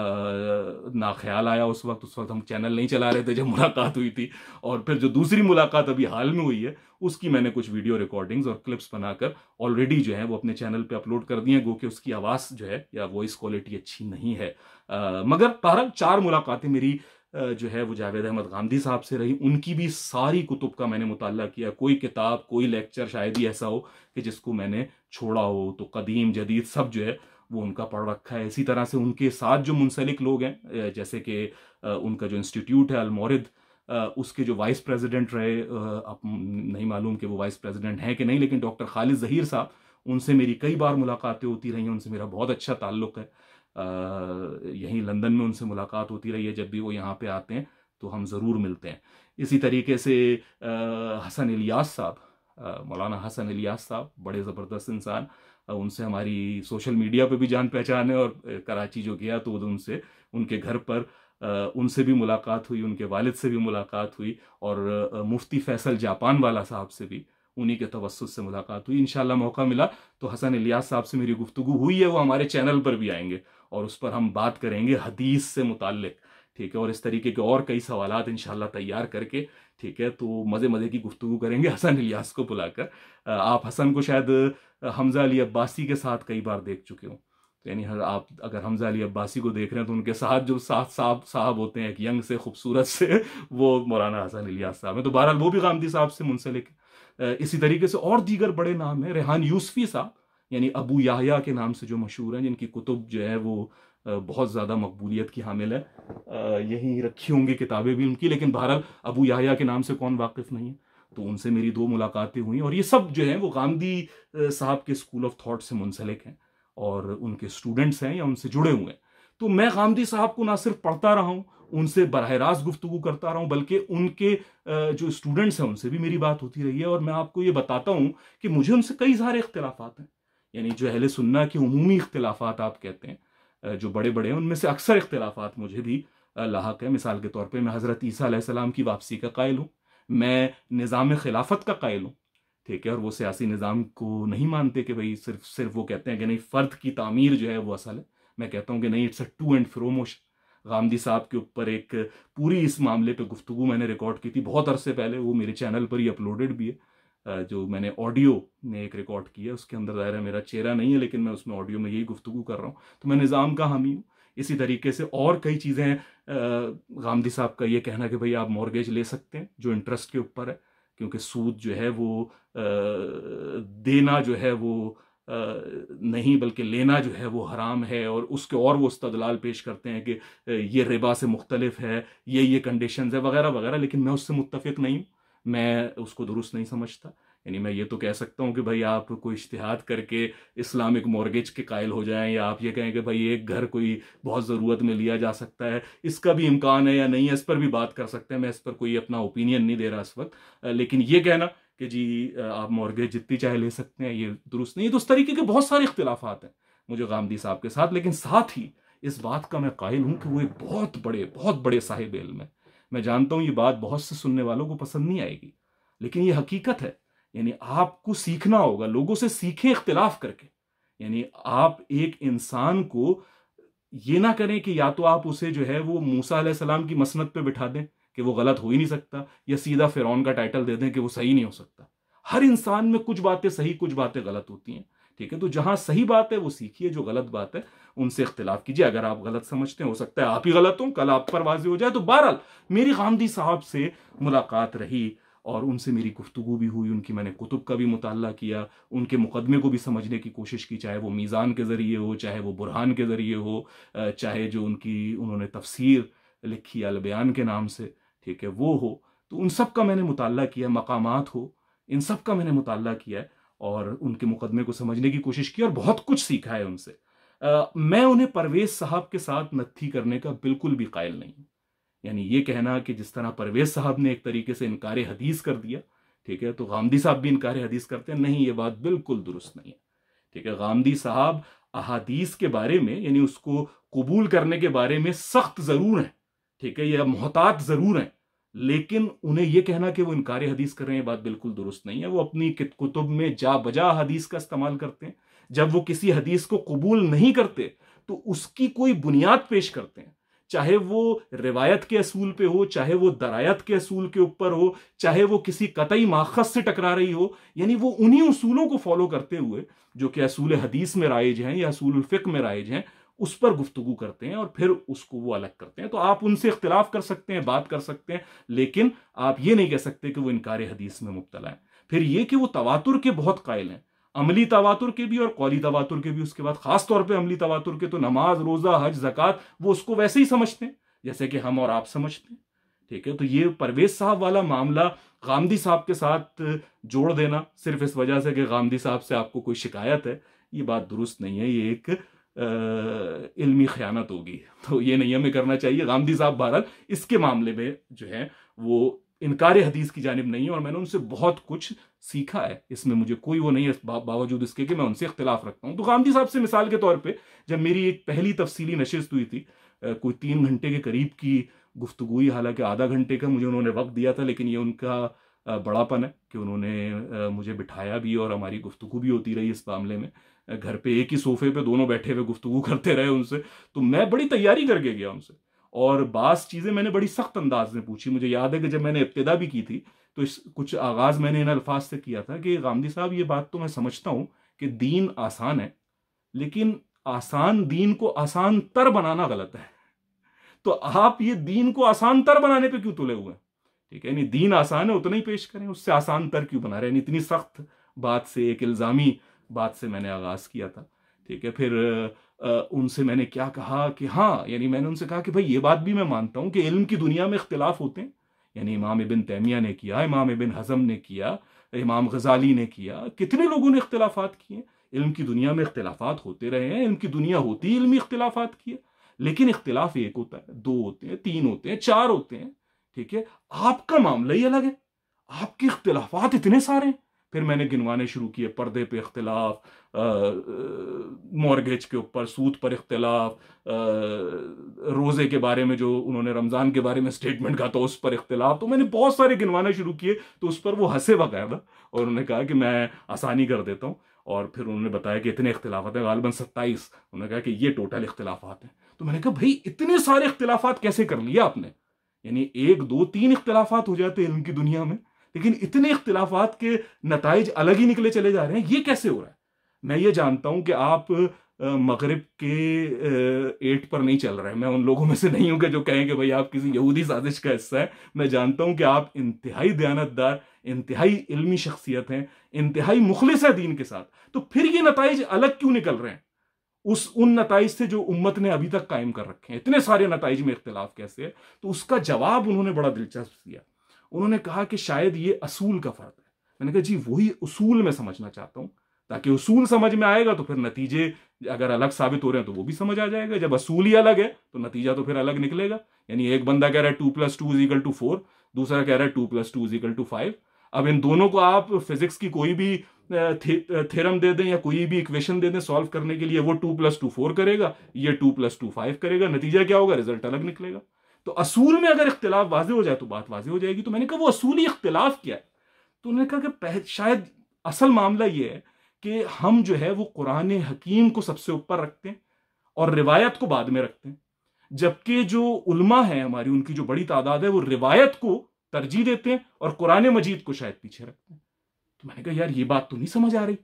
ना ख्याल आया उस वक्त उस वक्त हम चैनल नहीं चला रहे थे जब मुलाकात हुई थी और फिर जो दूसरी मुलाकात अभी हाल में हुई है उसकी मैंने कुछ वीडियो रिकॉर्डिंग्स और क्लिप्स बनाकर ऑलरेडी जो है वो अपने चैनल पे अपलोड कर दिए गो कि उसकी आवाज़ जो है या वॉइस क्वालिटी अच्छी नहीं है आ, मगर बहरहाल चार मुलाकातें मेरी जो है वो जावेद अहमद गांधी साहब से रही उनकी भी सारी कुतुब का मैंने मुताल किया कोई किताब कोई लेक्चर शायद ही ऐसा हो कि जिसको मैंने छोड़ा हो तो कदीम जदीद सब जो है वो उनका पढ़ रखा है इसी तरह से उनके साथ जो मुंसलिक लोग हैं जैसे कि उनका जो इंस्टीट्यूट है अलमोरद उसके जो वाइस प्रेसिडेंट रहे आप नहीं मालूम कि वो वाइस प्रेसिडेंट हैं कि नहीं लेकिन डॉक्टर खालिद जहीर साहब उनसे मेरी कई बार मुलाकातें होती रही हैं उनसे मेरा बहुत अच्छा ताल्लुक़ है यहीं लंदन में उनसे मुलाकात होती रही है जब भी वो यहाँ पे आते हैं तो हम ज़रूर मिलते हैं इसी तरीके से हसन इलियास साहब मौलाना हसन इलियास साहब बड़े ज़बरदस्त इंसान उनसे हमारी सोशल मीडिया पे भी जान पहचान है और कराची जो गया तो उनसे उनके घर पर उनसे भी मुलाकात हुई उनके वालिद से भी मुलाकात हुई और मुफ्ती फैसल जापान वाला साहब से भी उन्हीं के तवस्त से मुलाकात हुई इनशाला मौका मिला तो हसन इलियास साहब से मेरी गुफ्तु हुई है वो हमारे चैनल पर भी आएंगे और उस पर हम बात करेंगे हदीस से मुतल ठीक है और इस तरीके के और कई सवाल इन तैयार करके ठीक है तो मज़े मज़े की गुफ्तु करेंगे हसन इलियास को बुलाकर आप हसन को शायद हमजा अली अब्बासी के साथ कई बार देख चुके हों तो यानी हर आप अगर हमजा अली अब्बासी को देख रहे हैं तो उनके साथ जो साथ साहब साहब होते हैं एक यंग से खूबसूरत से वो मौलाना हसन इलियास साहब हैं तो बहरहाल वो भी गांधी साहब से मुंसलिक इसी तरीके से और दीगर बड़े नाम हैं रेहान यूसफी साहब यानी अबू याहिया के नाम से जो मशहूर हैं जिनकी कुतुब जो है वो बहुत ज़्यादा मकबूलियत की हामिल है यहीं रखी होंगी किताबें भी उनकी लेकिन बहरहाल अबू याहिया के नाम से कौन वाकिफ़ नहीं है तो उनसे मेरी दो मुलाकातें हुई और ये सब जो हैं वो गांधी साहब के स्कूल ऑफ थाट से मुंसलिक हैं और उनके स्टूडेंट्स हैं या उनसे जुड़े हुए हैं तो मैं गांधी साहब को ना सिर्फ पढ़ता रहा हूँ उनसे बरह रास्त गुफ्तु करता रहा हूँ बल्कि उनके जो स्टूडेंट्स हैं उनसे भी मेरी बात होती रही है और मैं आपको ये बताता हूँ कि मुझे उनसे कई सारे इख्तलाफात हैं यानी जो अहले सुन्ना के अमूमी इख्तलाफात आप कहते हैं जो बड़े बड़े हैं उनमें से अक्सर इख्तलाफात मुझे भी लाक है मिसाल के तौर पर मैं हज़रत ईसा सलाम की वापसी का कायल हूँ मैं निज़ाम खिलाफत का कायल हूँ ठीक है और वो सियासी निज़ाम को नहीं मानते कि भाई सिर्फ सिर्फ वो कहते हैं कि नहीं फ़र्द की तामीर जो है वो असल है मैं कहता हूँ कि नहीं it's a to and fro motion Gandhi साहब के ऊपर एक पूरी इस मामले पे गुफ्तु मैंने रिकॉर्ड की थी बहुत अरसे पहले वो मेरे चैनल पर ही अपलोडेड भी है जो मैंने ऑडियो में एक रिकॉर्ड किया उसके अंदर ज़ाहिर है मेरा चेहरा नहीं है लेकिन मैं उसमें ऑडियो में यही गुफ्तु कर रहा हूँ तो मैं निज़ाम का हामी हूँ इसी तरीके से और कई चीज़ें गांधी साहब का ये कहना कि भाई आप मॉर्गेज ले सकते हैं जो इंटरेस्ट के ऊपर है क्योंकि सूद जो है वो देना जो है वो नहीं बल्कि लेना जो है वो हराम है और उसके और वो इस्तलाल पेश करते हैं कि ये रिबा से मुख्तलिफ है ये ये कंडीशन है वगैरह वगैरह लेकिन मैं उससे मुतफिक नहीं हूँ मैं उसको दुरुस्त नहीं समझता यानी मैं ये तो कह सकता हूँ कि भाई आप कोई इश्तहाद करके इस्लामिक मॉर्गेज के कायल हो जाएं या आप ये कहें कि भाई एक घर कोई बहुत ज़रूरत में लिया जा सकता है इसका भी इम्कान है या नहीं है इस पर भी बात कर सकते हैं मैं इस पर कोई अपना ओपिनियन नहीं दे रहा इस वक्त लेकिन ये कहना कि जी आप मॉर्गेज जितनी चाहे ले सकते हैं ये दुरुस्त नहीं है तो उस तरीके के बहुत सारे इख्तलाफात हैं मुझे गांधी साहब के साथ लेकिन साथ ही इस बात का मैं कायल हूँ कि वो एक बहुत बड़े बहुत बड़े साहिब इलम है मैं जानता हूँ ये बात बहुत से सुनने वालों को पसंद नहीं आएगी लेकिन ये हकीकत है यानी आपको सीखना होगा लोगों से सीखें इख्तलाफ करके यानी आप एक इंसान को ये ना करें कि या तो आप उसे जो है वो मूसा सलाम की मसनत पे बिठा दें कि वो गलत हो ही नहीं सकता या सीधा फिरौन का टाइटल दे दें कि वो सही नहीं हो सकता हर इंसान में कुछ बातें सही कुछ बातें गलत होती हैं ठीक है तो जहां सही बात है वो सीखिए जो गलत बात है उनसे इख्तलाफ कीजिए अगर आप गलत समझते हैं हो सकता है आप ही गलत हों कल आप पर वाजी हो जाए तो बहरहाल मेरी गांधी साहब से मुलाकात रही और उनसे मेरी गुफ्तु भी हुई उनकी मैंने कुतुब का भी मुताला किया उनके मुकदमे को भी समझने की कोशिश की चाहे वो मीज़ान के ज़रिए हो चाहे वो बुरहान के ज़रिए हो चाहे जो उनकी उन्होंने तफसीर लिखी अलबयान के नाम से ठीक है वो हो तो उन सब का मैंने मुताल किया मकाम हो इन सब का मैंने मुताल किया और उनके मुकदमे को समझने की कोशिश की और बहुत कुछ सीखा है उनसे आ, मैं उन्हें परवेज साहब के साथ नत्थी करने का बिल्कुल भी कायल नहीं यानी ये कहना कि जिस तरह परवेज साहब ने एक तरीके से इनकार हदीस कर दिया ठीक है तो गांधी साहब भी इनकार हदीस करते हैं नहीं ये बात बिल्कुल दुरुस्त नहीं है ठीक है गांधी साहब अहादीस के बारे में यानी उसको कबूल करने के बारे में सख्त ज़रूर हैं ठीक है ये मोहतात जरूर हैं लेकिन उन्हें यह कहना कि वो इनकार हदीस कर रहे हैं बात बिल्कुल दुरुस्त नहीं है वो अपनी कुतुब में जा बजा हदीस का इस्तेमाल करते हैं जब वो किसी हदीस को कबूल नहीं करते तो उसकी कोई बुनियाद पेश करते हैं चाहे वो रिवायत के असूल पे हो चाहे वो दरायत के असूल के ऊपर हो चाहे वो किसी कतई माखज से टकरा रही हो यानी वो उन्हीं उसूलों को फॉलो करते हुए जो कि असूल हदीस में राइज हैं या असूल फ़िक में राइज हैं उस पर गुफ्तगु करते हैं और फिर उसको वो अलग करते हैं तो आप उनसे इख्तलाफ कर सकते हैं बात कर सकते हैं लेकिन आप ये नहीं कह सकते कि वो इनकार हदीस में मुबतला है फिर ये कि वो तवातुर के बहुत कायल हैं अमली तवातुर के भी और कौली तवातुर के भी उसके बाद खास तौर पे अमली तवातुर के तो नमाज रोज़ा हज जक़ात वो उसको वैसे ही समझते हैं जैसे कि हम और आप समझते हैं ठीक है तो ये परवेज साहब वाला मामला गांधी साहब के साथ जोड़ देना सिर्फ इस वजह से कि गांधी साहब से आपको कोई शिकायत है ये बात दुरुस्त नहीं है ये एक इल्मी ख़यानत होगी तो ये नहीं हमें करना चाहिए गांधी साहब भारत इसके मामले में जो है वो इनकार हदीस की जानब नहीं है और मैंने उनसे बहुत कुछ सीखा है इसमें मुझे कोई वो नहीं है बावजूद इसके कि मैं उनसे इख्तलाफ रखता हूँ तो गांधी साहब से मिसाल के तौर पर जब मेरी एक पहली तफसीली नशस्त हुई थी कोई तीन घंटे के करीब की गुफ्तु हालांकि आधा घंटे का मुझे उन्होंने वक्त दिया था लेकिन ये उनका बड़ापन है कि उन्होंने मुझे बिठाया भी और हमारी गुफ्तु भी होती रही इस मामले में घर पे एक ही सोफे पे दोनों बैठे हुए गुफ्तगु करते रहे उनसे तो मैं बड़ी तैयारी करके गया उनसे और बास चीज़ें मैंने बड़ी सख्त अंदाज में पूछी मुझे याद है कि जब मैंने इब्तदा भी की थी तो इस कुछ आगाज़ मैंने इन अल्फाज से किया था कि गांधी साहब ये बात तो मैं समझता हूँ कि दीन आसान है लेकिन आसान दीन को आसान तर बनाना गलत है तो आप ये दीन को आसान तर बनाने पे क्यों तुले हुए हैं ठीक है यानी दीन आसान है उतना ही पेश करें उससे आसान तर क्यों बना रहे हैं इतनी सख्त बात से एक इल्ज़ामी बात से मैंने आगाज़ किया था ठीक है फिर उनसे मैंने क्या कहा कि हाँ यानी मैंने उनसे कहा कि भाई ये बात भी मैं मानता हूँ कि इल्म की दुनिया में इख्तलाफ होते हैं यानी इमाम इबिन तैमिया ने किया इमाम इबिन हज़म ने किया इमाम गजाली ने किया कितने लोगों ने इख्तलाफात किए इल्म की दुनिया में इख्तलाफात होते रहे हैं इल्म की दुनिया होती इल्मी इख्तलाफात की है लेकिन इख्तलाफ एक होता है दो होते हैं तीन होते हैं चार होते हैं ठीक है आपका मामला ही अलग है आपके इख्तलाफात इतने सारे हैं फिर मैंने गिनवाने शुरू किए पर्दे पे इख्तलाफ मॉर्गेज के ऊपर सूद पर इख्तलाफ रोज़े के बारे में जो उन्होंने रमज़ान के बारे में स्टेटमेंट कहा था उस पर इख्तलाफ तो मैंने बहुत सारे गिनवाने शुरू किए तो उस पर वो हंसे बकायदा और उन्होंने कहा कि मैं आसानी कर देता हूँ और फिर उन्होंने बताया कि इतने इख्तलाफात हैं गालबन सत्ताईस उन्होंने कहा कि ये टोटल इख्तलाफात हैं तो मैंने कहा भाई इतने सारे इख्तलाफात कैसे कर लिया आपने यानी एक दो तीन इख्तलाफात हो जाते हैं इनकी की दुनिया में लेकिन इतने इख्तलाफात के नतज अलग ही निकले चले जा रहे हैं ये कैसे हो रहा है मैं ये जानता हूं कि आप मगरब के एट पर नहीं चल रहे हैं मैं उन लोगों में से नहीं हूं कि जो कहें कि भाई आप किसी यहूदी साजिश का हिस्सा है मैं जानता हूं कि आप इंतहाई दयानतदार इंतहाई इल्मी शख्सियत हैं इंतहाई मुखलिस है दीन के साथ तो फिर ये नतज अलग क्यों निकल रहे हैं उस उन नतज से जो उम्मत ने अभी तक कायम कर रखे हैं इतने सारे नतज में इख्तलाफ कैसे है तो उसका जवाब उन्होंने बड़ा दिलचस्प दिया उन्होंने कहा कि शायद ये असूल का फर्क है मैंने कहा जी वही उसूल में समझना चाहता हूं ताकि उसूल समझ में आएगा तो फिर नतीजे अगर अलग साबित हो रहे हैं तो वो भी समझ आ जाएगा जब असूल ही अलग है तो नतीजा तो फिर अलग निकलेगा यानी एक बंदा कह रहा है two plus two is equal to four दूसरा कह रहा है two plus two is equal to five अब इन दोनों को आप फिजिक्स की कोई भी थे, थेरम दे दें या कोई भी इक्वेशन दे दें सॉल्व करने के लिए वो टू प्लस टू फोर करेगा ये टू प्लस टू फाइव करेगा नतीजा क्या होगा रिजल्ट अलग निकलेगा तो असूल में अगर इख्तलाफ वाजे हो जाए तो बात वाजे हो जाएगी तो मैंने कहा वो असूली इख्तलाफ क्या है तो उन्होंने कहा कि शायद असल मामला ये है कि हम जो है वो कुरान हकीम को सबसे ऊपर रखते हैं और रिवायत को बाद में रखते हैं जबकि जो उलमा है हमारी उनकी जो बड़ी तादाद है वो रिवायत को तरजीह देते हैं और कुरान मजीद को शायद पीछे रखते हैं तो मैंने कहा यार ये बात तो नहीं समझ आ रही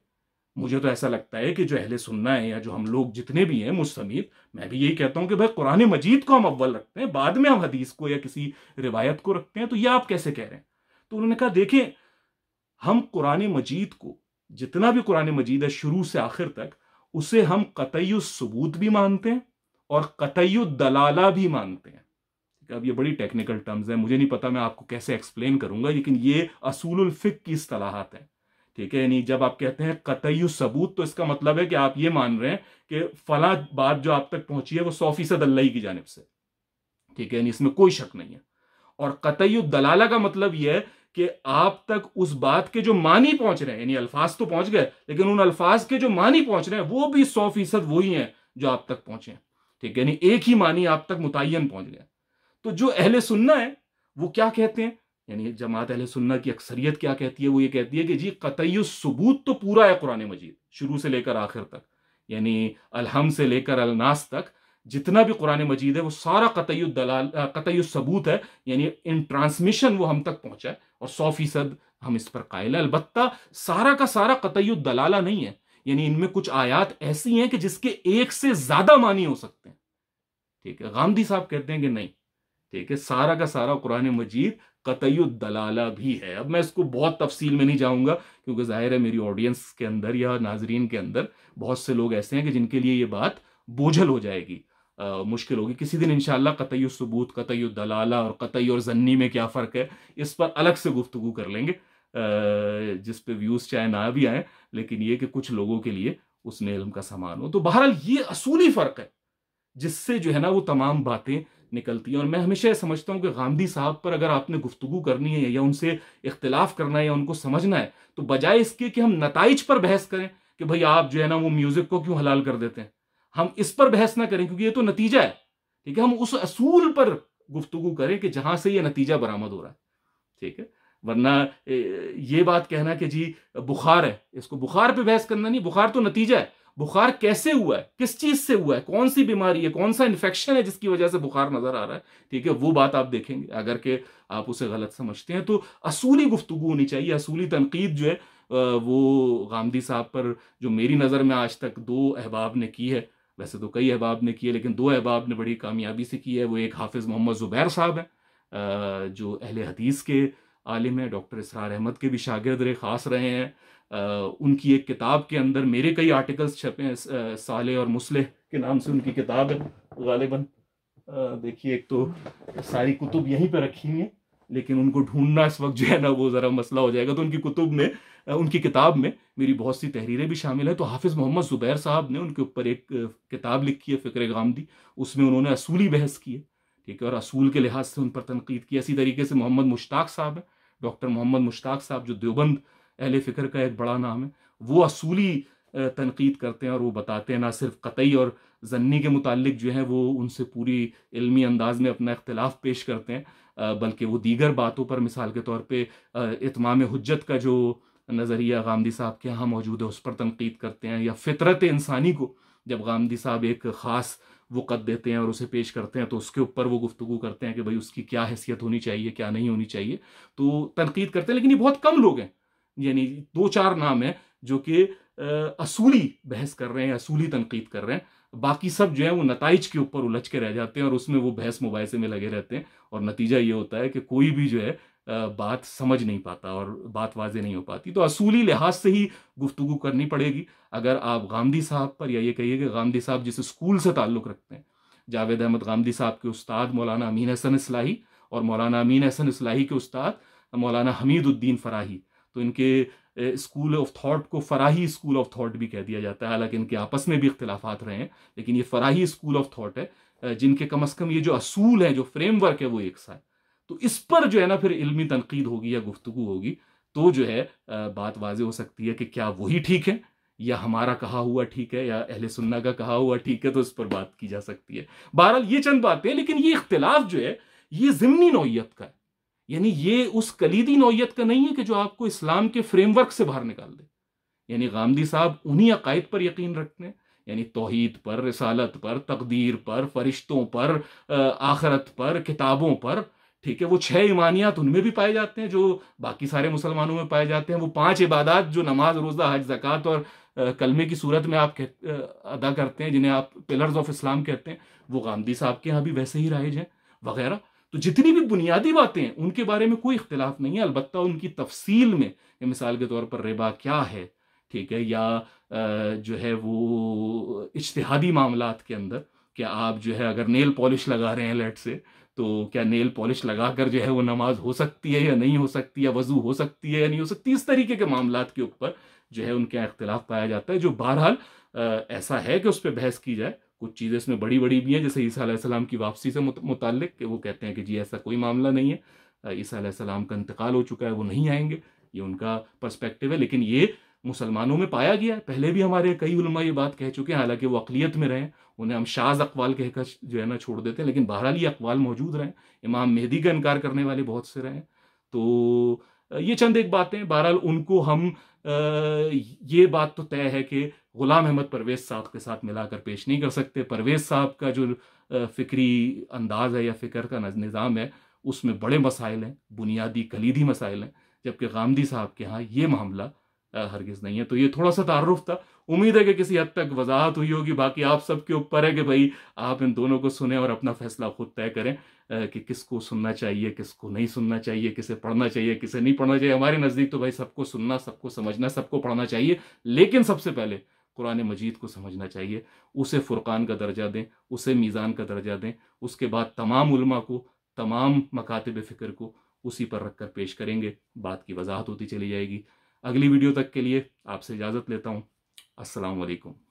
मुझे तो ऐसा लगता है कि जो अहले सुनना है या जो हम लोग जितने भी हैं मुस्तमीद मैं भी यही कहता हूँ कि भाई कुरान मजीद को हम अव्वल रखते हैं बाद में हम हदीस को या किसी रिवायत को रखते हैं तो ये आप कैसे कह रहे हैं तो उन्होंने कहा देखें हम कुरान मजीद को जितना भी कुरान मजीद है शुरू से आखिर तक उसे हम कतई सबूत भी मानते हैं और कतई दलाला भी मानते हैं अब ये बड़ी टेक्निकल टर्म्स है मुझे नहीं पता मैं आपको कैसे एक्सप्लेन करूंगा लेकिन ये असूल फिक की असलाहत है ठीक है यानी जब आप कहते हैं कतई सबूत तो इसका मतलब है कि आप ये मान रहे हैं कि फला बात जो आप तक पहुंची है वो सौ फीसद अल्लाह की जानब से ठीक है यानी इसमें कोई शक नहीं है और कतई दलाला का मतलब यह है कि आप तक उस बात के जो मानी पहुंच रहे हैं यानी अल्फाज तो पहुंच गए लेकिन उन अल्फाज के जो मानी पहुंच रहे हैं वो भी सौ फीसद वही हैं जो आप तक पहुंचे हैं ठीक है यानी एक ही मानी आप तक मुतन पहुंच गए तो जो अहले सुनना है वो क्या कहते हैं यानी जमात अहले सुन्ना की अक्सरियत क्या कहती है वो ये कहती है कि जी कतई सबूत तो पूरा है कुरान मजीद शुरू से लेकर आखिर तक यानी अलहम से लेकर अलनास तक जितना भी कुरान मजीद है वो सारा कतई दलाल कतई सबूत है यानी इन ट्रांसमिशन वो हम तक पहुंचा है और सौ फीसद हम इस पर कायल है अलबत् सारा का सारा कतई दलाला नहीं है यानी इनमें कुछ आयात ऐसी हैं कि जिसके एक से ज्यादा मानी हो सकते हैं ठीक है गांधी साहब कहते हैं कि नहीं ठीक है सारा का सारा कुरान मजीद दलाला भी है अब मैं इसको बहुत तफसील में नहीं जाऊंगा क्योंकि जाहिर है मेरी ऑडियंस के अंदर या नाजरीन के अंदर बहुत से लोग ऐसे हैं कि जिनके लिए ये बात बोझल हो जाएगी आ, मुश्किल होगी किसी दिन इनशाला कतई सबूत कतई दलाला और कतई और जन्नी में क्या फ़र्क है इस पर अलग से गुफ्तु कर लेंगे आ, जिस पे व्यूज़ चाहे ना भी आए लेकिन ये कि कुछ लोगों के लिए उसने इलम का सामान हो तो बहरहाल ये असूली फ़र्क है जिससे जो है ना वो तमाम बातें निकलती है और मैं हमेशा ये समझता हूँ कि गांधी साहब पर अगर आपने गुफ्तु करनी है या उनसे इख्तलाफ करना है या उनको समझना है तो बजाय इसके कि हम नतज पर बहस करें कि भाई आप जो है ना वो म्यूज़िक को क्यों हलाल कर देते हैं हम इस पर बहस ना करें क्योंकि ये तो नतीजा है ठीक है हम उस असूल पर गुफ्तु करें कि जहाँ से ये नतीजा बरामद हो रहा है ठीक है वरना ये बात कहना कि जी बुखार है इसको बुखार पे बहस करना नहीं बुखार तो नतीजा है बुखार कैसे हुआ है किस चीज से हुआ है कौन सी बीमारी है कौन सा इन्फेक्शन है जिसकी वजह से बुखार नजर आ रहा है ठीक है वो बात आप देखेंगे अगर के आप उसे गलत समझते हैं तो असूली गुफ्तु होनी चाहिए असूली तनकीद जो है वो गांधी साहब पर जो मेरी नज़र में आज तक दो अहबाब ने की है वैसे तो कई अहबाब ने की है लेकिन दो अहबाब ने बड़ी कामयाबी से की है वो एक हाफिज़ मोहम्मद ज़ुबैर साहब हैं जो अहले हदीस के आलिम हैं डॉक्टर इसरार अहमद के भी शागिर्द ख़ास रहे हैं उनकी एक किताब के अंदर मेरे कई आर्टिकल्स छपे हैं साले और मुसले के नाम से उनकी किताब है गालिबन देखिए एक तो सारी कुतुब यहीं पर रखी हुई है लेकिन उनको ढूंढना इस वक्त जो है ना वो ज़रा मसला हो जाएगा तो उनकी कुतुब में उनकी किताब में मेरी बहुत सी तहरीरें भी शामिल हैं तो हाफिज़ मोहम्मद ज़ुबैर साहब ने उनके ऊपर एक किताब लिखी है फ़िक्र गामदी उसमें उन्होंने असूली बहस की है ठीक है और असूल के लिहाज से उन पर तनकीद की इसी तरीके से मोहम्मद मुश्ताक साहब हैं डॉक्टर मोहम्मद मुश्ताक साहब जो देवबंद अहल फ़िक्र का एक बड़ा नाम है वो असूली तनकीद करते हैं और वो बताते हैं ना सिर्फ कतई और जन्नी के मुतालिक जो है वो उनसे पूरी इलमी अंदाज में अपना इख्तलाफ पेश करते हैं बल्कि वो दीगर बातों पर मिसाल के तौर पर इतमाम हजत का जो नज़रिया गांधी साहब के यहाँ मौजूद है उस पर तनकीद करते हैं या फितरत इंसानी को जब गांधी साहब एक ख़ास वक़्त देते हैं और उसे पेश करते हैं तो उसके ऊपर वो गुफ्तु करते हैं कि भाई उसकी क्या हैसियत होनी चाहिए क्या नहीं होनी चाहिए तो तनकीद करते हैं लेकिन ये बहुत कम लोग हैं यानी दो चार नाम हैं जो कि असूली बहस कर रहे हैं असूली तनकीद कर रहे हैं बाकी सब जो है वो नतज के ऊपर उलझ के रह जाते हैं और उसमें वो बहस मुबासे में लगे रहते हैं और नतीजा ये होता है कि कोई भी जो है बात समझ नहीं पाता और बात वाजे नहीं हो पाती तो असूली लिहाज से ही गुफ्तु करनी पड़ेगी अगर आप गांधी साहब पर या ये कहिए कि गांधी साहब जिस स्कूल से ताल्लुक़ रखते हैं जावेद अहमद गांधी साहब के उस्ताद मौलाना अमीन हसन इसलाही और मौलाना अमीन हसन इसलाही के उस्ताद मौलाना हमीदुद्दीन फराही तो इनके स्कूल ऑफ थॉट को फराही स्कूल ऑफ थॉट भी कह दिया जाता है हालांकि इनके आपस में भी इख्तलाफात रहे हैं लेकिन ये फराही स्कूल ऑफ थॉट है जिनके कम अज़ कम ये जो असूल हैं जो फ्रेमवर्क है वो एक सा है तो इस पर जो है ना फिर इल्मी तनकीद होगी या गुफ्तु होगी तो जो है बात वाज हो सकती है कि क्या वही ठीक है या हमारा कहा हुआ ठीक है या अहल सुन्ना का कहा हुआ ठीक है तो इस पर बात की जा सकती है बहरहाल ये चंद बातें लेकिन ये इख्तलाफ जो है ये ज़मनी नौीयत का है यानी ये उस कलीदी नौीयत का नहीं है कि जो आपको इस्लाम के फ्रेमवर्क से बाहर निकाल दे यानी गांधी साहब उन्हीं अकायद पर यकीन रखते हैं यानी तोहहीद पर रसालत पर तकदीर पर फरिश्तों पर आखरत पर किताबों पर ठीक है वो छह ईमानियात उनमें भी पाए जाते हैं जो बाकी सारे मुसलमानों में पाए जाते हैं वो पांच इबादत जो नमाज रोज़ा हज जक़ात और कलमे की सूरत में आप अदा करते हैं जिन्हें आप पिलर्स ऑफ इस्लाम कहते हैं वो गांधी साहब के यहाँ भी वैसे ही राइज हैं वगैरह तो जितनी भी बुनियादी बातें हैं उनके बारे में कोई इख्तलाफ नहीं है अलबत्त उनकी तफसील में मिसाल के तौर पर रेबा क्या है ठीक है या जो है वो इश्तहादी मामला के अंदर क्या आप जो है अगर नेल पॉलिश लगा रहे हैं लेट से तो क्या नेल पॉलिश लगा कर जो है वो नमाज हो सकती है या नहीं हो सकती या वजू हो सकती है या नहीं हो सकती इस तरीके के मामला के ऊपर जो है उनके यहाँ इख्तलाफ पाया जाता है जो बहरहाल ऐसा है कि उस पर बहस की जाए कुछ चीज़ें इसमें बड़ी बड़ी भी हैं जैसे ईसा की वापसी से मुतल वो कहते हैं कि जी ऐसा कोई मामला नहीं है ईसा का इंतकाल हो चुका है वो नहीं आएंगे ये उनका पर्सपेक्टिव है लेकिन ये मुसलमानों में पाया गया है पहले भी हमारे कई उलमा ये बात कह चुके हैं हालांकि वो अकलीत में रहें उन्हें हम शाज अकवाल कहकर जो है ना छोड़ देते हैं लेकिन बहरहाल ये अकवाल मौजूद रहें इमाम मेहदी का इनकार करने वाले बहुत से रहें तो ये चंद एक बातें बहरहाल उनको हम ये बात तो तय है कि गुलाम अहमद परवेज साहब के साथ मिलाकर पेश नहीं कर सकते परवेज साहब का जो फिक्री अंदाज़ है या फ़िक्र का निज़ाम है उसमें बड़े मसाइल हैं बुनियादी कलीदी मसाइल हैं जबकि गांधी साहब के यहाँ ये मामला हरगिज़ नहीं है तो ये थोड़ा सा तारुफ था उम्मीद है कि किसी हद तक वजाहत हुई होगी बाकी आप सबके ऊपर है कि भाई आप इन दोनों को सुने और अपना फैसला खुद तय करें कि किसको सुनना चाहिए किसको नहीं सुनना चाहिए किसे पढ़ना चाहिए किसे नहीं पढ़ना चाहिए हमारे नज़दीक तो भाई सबको सुनना सबको समझना सबको पढ़ना चाहिए लेकिन सबसे पहले कुरान मजीद को समझना चाहिए उसे फ़ुरक़ान का दर्जा दें उसे मीज़ान का दर्जा दें उसके बाद तमाम उलमा को तमाम मकातब फ़िक्र को उसी पर रख कर पेश करेंगे बात की वजाहत होती चली जाएगी अगली वीडियो तक के लिए आपसे इजाज़त लेता हूँ असलकम